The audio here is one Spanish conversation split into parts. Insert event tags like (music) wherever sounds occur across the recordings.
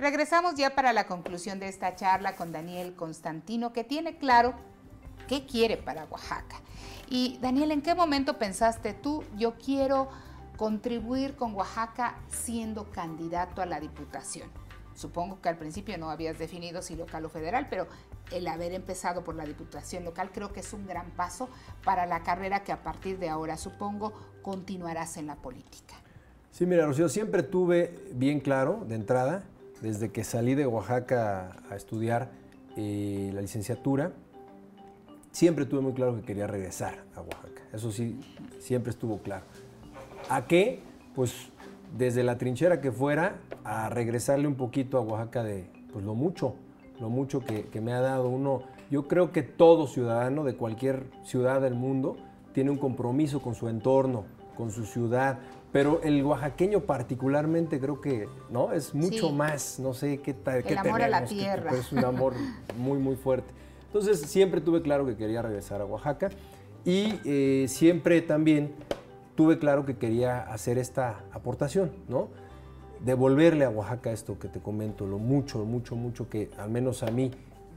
Regresamos ya para la conclusión de esta charla con Daniel Constantino, que tiene claro qué quiere para Oaxaca. Y Daniel, ¿en qué momento pensaste tú, yo quiero contribuir con Oaxaca siendo candidato a la Diputación? Supongo que al principio no habías definido si local o federal, pero el haber empezado por la Diputación local creo que es un gran paso para la carrera que a partir de ahora, supongo, continuarás en la política. Sí, mira, Rocío, siempre tuve bien claro de entrada desde que salí de Oaxaca a estudiar eh, la licenciatura, siempre tuve muy claro que quería regresar a Oaxaca. Eso sí, siempre estuvo claro. ¿A qué? Pues desde la trinchera que fuera, a regresarle un poquito a Oaxaca de pues, lo mucho, lo mucho que, que me ha dado uno. Yo creo que todo ciudadano de cualquier ciudad del mundo tiene un compromiso con su entorno, con su ciudad, pero el oaxaqueño particularmente creo que, ¿no? Es mucho más, no sé qué tal. El amor a la tierra. es un amor (laughs) muy, muy fuerte. Entonces siempre tuve claro que quería regresar a Oaxaca y eh, siempre también tuve claro que quería hacer esta aportación, ¿no? Devolverle a Oaxaca esto que te comento, lo mucho, mucho, mucho que al menos a mí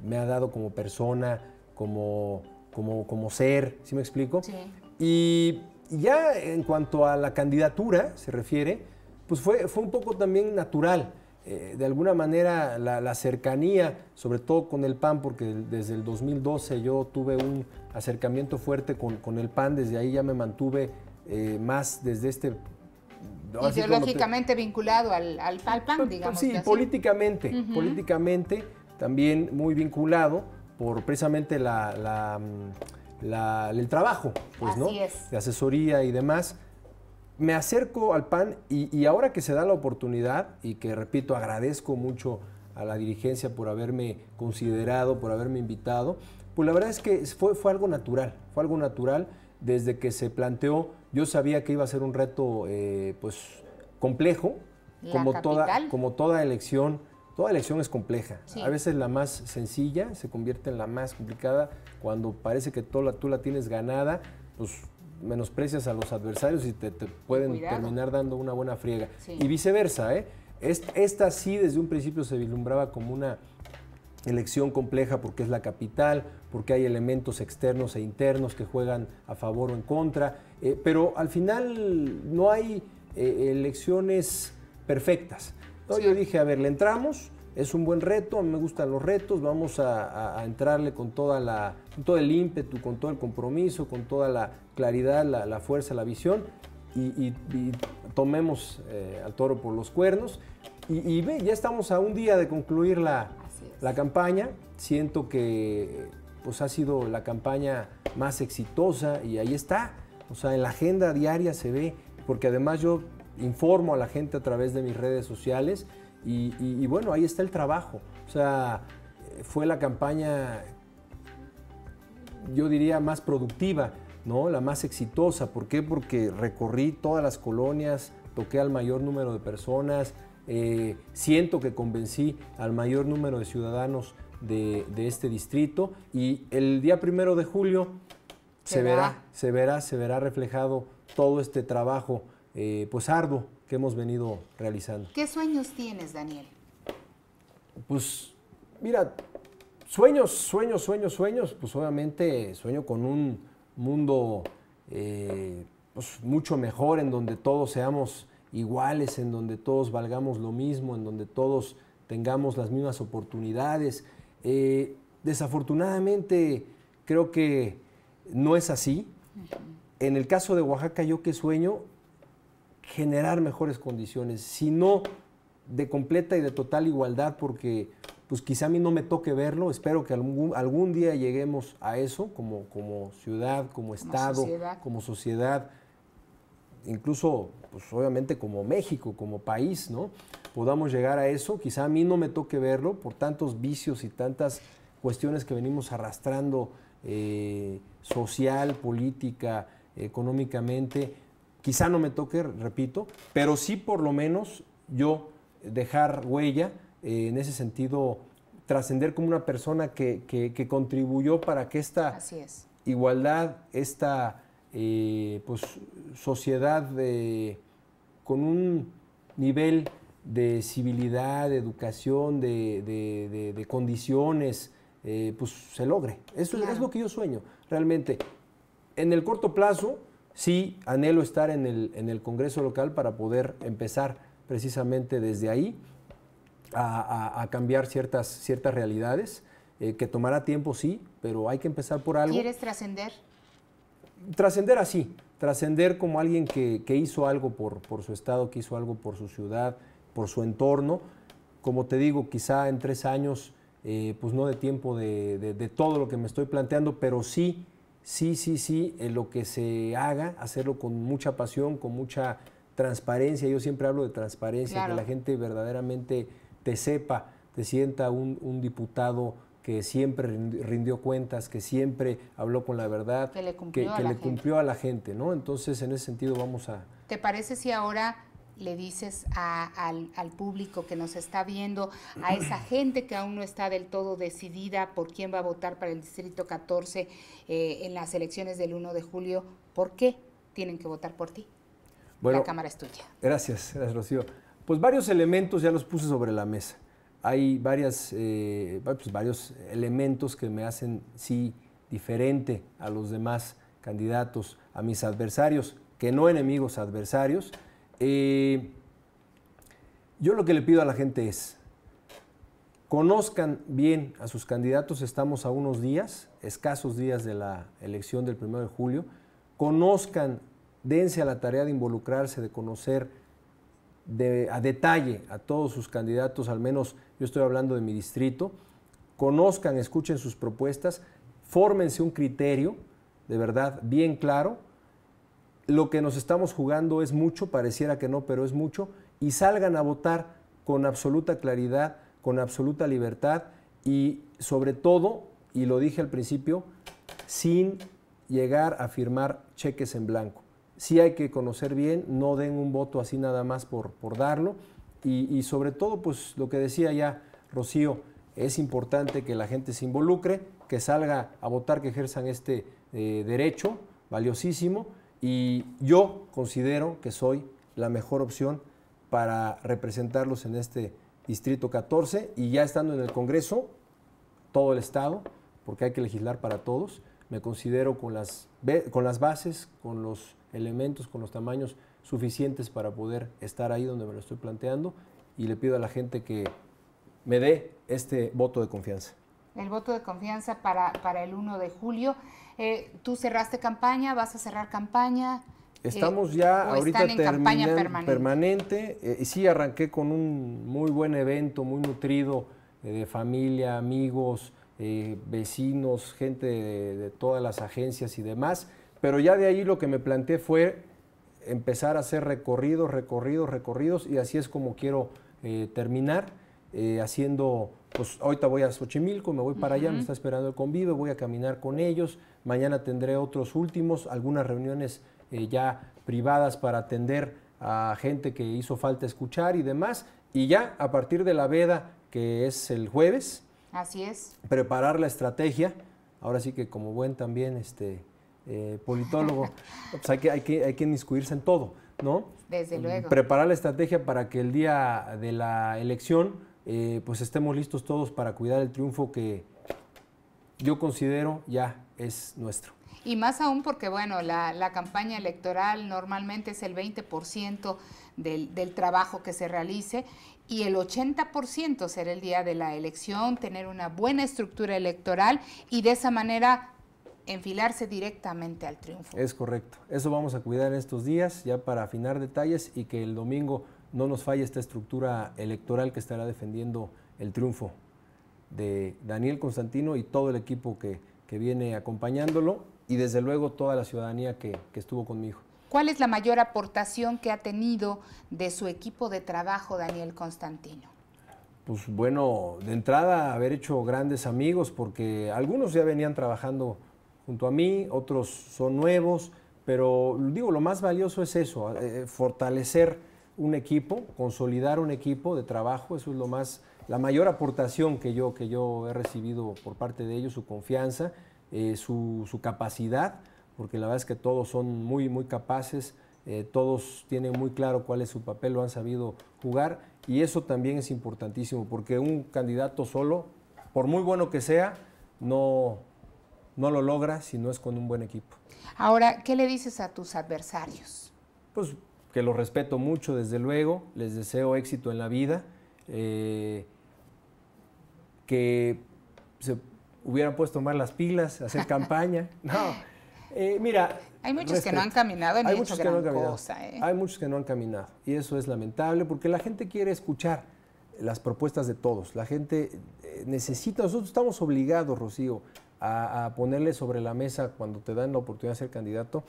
me ha dado como persona, como, como, como ser, ¿sí me explico? Sí. Y ya en cuanto a la candidatura se refiere, pues fue, fue un poco también natural. Eh, de alguna manera la, cercanía, sobre todo con el PAN, porque desde el 2012 yo tuve un acercamiento fuerte con, el PAN, desde ahí ya me mantuve eh, más desde este... Ideológicamente vinculado al, al, PAN, digamos. Pues sí, políticamente, políticamente también muy vinculado por precisamente la mm, el trabajo, pues, ¿no? De asesoría y demás. Me acerco al PAN y, ahora que se da la oportunidad, y que repito, agradezco mucho a la dirigencia por haberme considerado, por haberme invitado, pues la verdad es que fue, fue algo natural, fue algo natural desde que se planteó, yo sabía que iba a ser un reto eh, pues complejo, como toda, como toda elección Toda elección es compleja. A veces la más sencilla se convierte en la más complicada cuando parece que tú la, tienes ganada, pues menosprecias a los adversarios y te, pueden terminar dando una buena friega. Y viceversa, ¿eh? Esta sí desde un principio se vislumbraba como una elección compleja porque es la capital, porque hay elementos externos e internos que juegan a favor o en contra, eh, pero al final no hay eh, elecciones perfectas yo dije, a ver, le entramos, es un buen reto, a mí me gustan los retos, vamos a, entrarle con, toda la, todo el ímpetu, con todo el compromiso, con toda la claridad, la, fuerza, la visión, y, tomemos eh, al toro por los cuernos. Y, ve, ya estamos a un día de concluir la, campaña, siento que pues, ha sido la campaña más exitosa y ahí está, o sea, en la agenda diaria se ve, porque además yo informo a la gente a través de mis redes sociales y, bueno, ahí está el trabajo. O sea, fue la campaña, yo diría, más productiva, ¿no? La más exitosa. ¿Por qué? Porque recorrí todas las colonias, toqué al mayor número de personas, eh, siento que convencí al mayor número de ciudadanos de, este distrito y el día primero de julio se verá, se verá, se verá reflejado todo este trabajo eh, pues arduo que hemos venido realizando. ¿Qué sueños tienes, Daniel? Pues mira, sueños, sueños, sueños, sueños, pues obviamente sueño con un mundo eh, pues, mucho mejor en donde todos seamos iguales, en donde todos valgamos lo mismo, en donde todos tengamos las mismas oportunidades. Eh, desafortunadamente creo que no es así. En el caso de Oaxaca, yo que sueño generar mejores condiciones, sino de completa y de total igualdad, porque pues quizá a mí no me toque verlo, espero que algún, día lleguemos a eso como, como ciudad, como, Estado, como sociedad, incluso pues obviamente como México, como país, ¿no? Podamos llegar a eso, quizá a mí no me toque verlo por tantos vicios y tantas cuestiones que venimos arrastrando eh, social, política, económicamente, Quizá no me toque, repito, pero sí por lo menos yo dejar huella eh, en ese sentido, trascender como una persona que, contribuyó para que esta igualdad, esta eh, pues, sociedad con un nivel de civilidad, de educación, de, condiciones, eh, pues se logre. Eso es lo que yo sueño, realmente. En el corto plazo, Sí, anhelo estar en el, en el Congreso local para poder empezar precisamente desde ahí a, cambiar ciertas, ciertas realidades, eh, que tomará tiempo, sí, pero hay que empezar por algo. ¿Quieres trascender? Trascender así, trascender como alguien que, hizo algo por, por su estado, que hizo algo por su ciudad, por su entorno. Como te digo, quizá en tres años... Eh, pues no de tiempo de, todo lo que me estoy planteando, pero sí sí, sí, sí, eh, lo que se haga, hacerlo con mucha pasión, con mucha transparencia. Yo siempre hablo de transparencia, que la gente verdaderamente te sepa, te sienta un, diputado que siempre rindió cuentas, que siempre habló con la verdad, que le cumplió, a, la gente, ¿no? Entonces, en ese sentido vamos a... ¿Te parece si ahora le dices al, público que nos está viendo, a esa (clears throat) gente que aún no está del todo decidida por quién va a votar para el Distrito 14 eh, en las elecciones del 1 de julio, ¿por qué tienen que votar por ti? la Cámara es tuya. Gracias, gracias Rocío. Pues varios elementos ya los puse sobre la mesa. Hay eh, pues varios elementos que me hacen, sí, diferente a los demás candidatos, a mis adversarios, que no enemigos, adversarios. Eh, yo lo que le pido a la gente es, conozcan bien a sus candidatos, estamos a unos días, escasos días de la elección del 1 de julio, conozcan, dense a la tarea de involucrarse, de conocer a detalle a todos sus candidatos, al menos yo estoy hablando de mi distrito, conozcan, escuchen sus propuestas, fórmense un criterio, de verdad, bien claro, lo que nos estamos jugando es mucho, pareciera que no, pero es mucho, y salgan a votar con absoluta claridad, con absoluta libertad y sobre todo, y lo dije al principio, sin llegar a firmar cheques en blanco. Sí hay que conocer bien, no den un voto así nada más por, darlo y, sobre todo, pues lo que decía ya Rocío, es importante que la gente se involucre, que salga a votar, que ejerzan este eh, derecho valiosísimo y yo considero que soy la mejor opción para representarlos en este distrito 14 y ya estando en el Congreso, todo el Estado, porque hay que legislar para todos, me considero con las, con las bases, con los elementos, con los tamaños suficientes para poder estar ahí donde me lo estoy planteando y le pido a la gente que me dé este voto de confianza el voto de confianza para, el 1 de julio. Eh, ¿Tú cerraste campaña? ¿Vas a cerrar campaña? Eh, Estamos ya ahorita en campaña permanente. Eh, y sí, arranqué con un muy buen evento, muy nutrido de familia, amigos, vecinos, gente de, todas las agencias y demás. Pero ya de ahí lo que me planteé fue empezar a hacer recorridos, recorridos, recorridos y así es como quiero eh, terminar. Eh, haciendo, pues ahorita voy a Xochimilco, me voy para allá, me está esperando el convive, voy a caminar con ellos, mañana tendré otros últimos, algunas reuniones eh, ya privadas para atender a gente que hizo falta escuchar y demás, y ya a partir de la veda, que es el jueves, Así es. Preparar la estrategia. Ahora sí que como buen también este eh, politólogo, (laughs) pues, que, hay, que, hay que inmiscuirse en todo, ¿no? Desde luego. Preparar la estrategia para que el día de la elección eh, pues estemos listos todos para cuidar el triunfo que yo considero ya es nuestro. Y más aún porque, bueno, la, campaña electoral normalmente es el 20% del, del trabajo que se realice y el 80% será el día de la elección, tener una buena estructura electoral y de esa manera enfilarse directamente al triunfo. Es correcto. Eso vamos a cuidar en estos días, ya para afinar detalles y que el domingo no nos falle esta estructura electoral que estará defendiendo el triunfo de Daniel Constantino y todo el equipo que, viene acompañándolo y desde luego toda la ciudadanía que, estuvo conmigo. ¿Cuál es la mayor aportación que ha tenido de su equipo de trabajo Daniel Constantino? Pues bueno, de entrada haber hecho grandes amigos porque algunos ya venían trabajando junto a mí, otros son nuevos, pero digo, lo más valioso es eso, eh, fortalecer un equipo, consolidar un equipo de trabajo, eso es lo más, la mayor aportación que yo, que yo he recibido por parte de ellos, su confianza, eh, su, capacidad, porque la verdad es que todos son muy, muy capaces, eh, todos tienen muy claro cuál es su papel, lo han sabido jugar, y eso también es importantísimo, porque un candidato solo, por muy bueno que sea, no, no lo logra si no es con un buen equipo. Ahora, ¿qué le dices a tus adversarios? Pues que lo respeto mucho, desde luego, les deseo éxito en la vida, eh, que se hubieran puesto tomar las pilas, hacer campaña. (laughs) No, eh, mira. Hay muchos que no han caminado en Hay muchos que no han caminado. Cosa, ¿eh? Hay muchos que no han caminado. Y eso es lamentable porque la gente quiere escuchar las propuestas de todos. La gente necesita, nosotros estamos obligados, Rocío, a ponerle sobre la mesa cuando te dan la oportunidad de ser candidato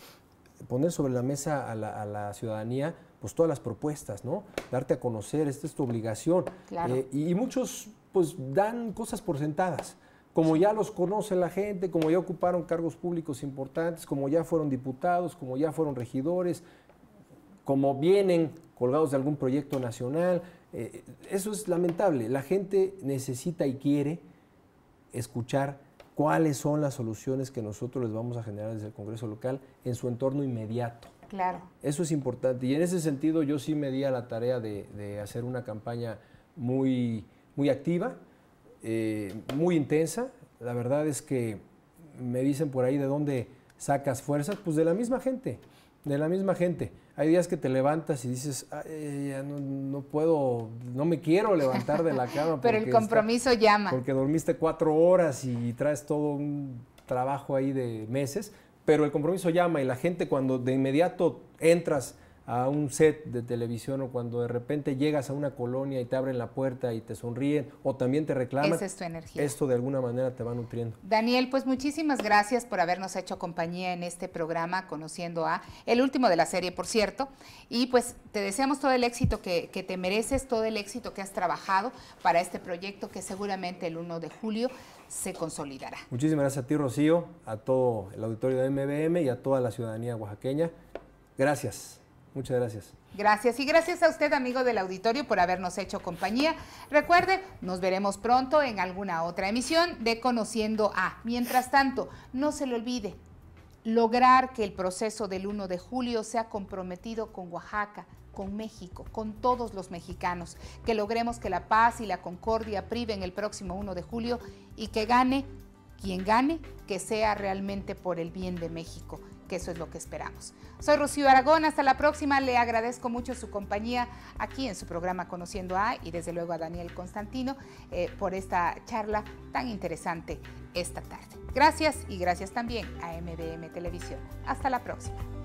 poner sobre la mesa a la, ciudadanía pues todas las propuestas, ¿no? Darte a conocer, esta es tu obligación. Eh, y, muchos pues dan cosas por sentadas como ya los conoce la gente, como ya ocuparon cargos públicos importantes, como ya fueron diputados, como ya fueron regidores, como vienen colgados de algún proyecto nacional. Eh, eso es lamentable. La gente necesita y quiere escuchar cuáles son las soluciones que nosotros les vamos a generar desde el Congreso local en su entorno inmediato. Claro. Eso es importante. Y en ese sentido yo sí me di a la tarea de, hacer una campaña muy, muy activa, eh, muy intensa. La verdad es que me dicen por ahí de dónde sacas fuerzas, pues de la misma gente, de la misma gente. Hay días que te levantas y dices, no, puedo, no me quiero levantar de la cama. (laughs) Pero el compromiso llama. Porque dormiste cuatro horas y traes todo un trabajo ahí de meses, pero el compromiso llama y la gente cuando de inmediato entras a un set de televisión o cuando de repente llegas a una colonia y te abren la puerta y te sonríen o también te reclaman. Esto de alguna manera te va nutriendo. Daniel, pues muchísimas gracias por habernos hecho compañía en este programa, conociendo a el último de la serie, por cierto. Y pues te deseamos todo el éxito que, que te mereces, todo el éxito que has trabajado para este proyecto que seguramente el 1 de julio se consolidará. Muchísimas gracias a ti, Rocío, a todo el auditorio de MBM y a toda la ciudadanía oaxaqueña. Gracias. Muchas gracias. Gracias y gracias a usted, amigo del auditorio, por habernos hecho compañía. Recuerde, nos veremos pronto en alguna otra emisión de Conociendo a. Mientras tanto, no se le olvide lograr que el proceso del 1 de julio sea comprometido con Oaxaca, con México, con todos los mexicanos, que logremos que la paz y la concordia priven el próximo 1 de julio y que gane quien gane, que sea realmente por el bien de México eso es lo que esperamos. Soy Rocío Aragón, hasta la próxima, le agradezco mucho su compañía aquí en su programa Conociendo a y desde luego a Daniel Constantino eh, por esta charla tan interesante esta tarde. Gracias y gracias también a MBM Televisión. Hasta la próxima.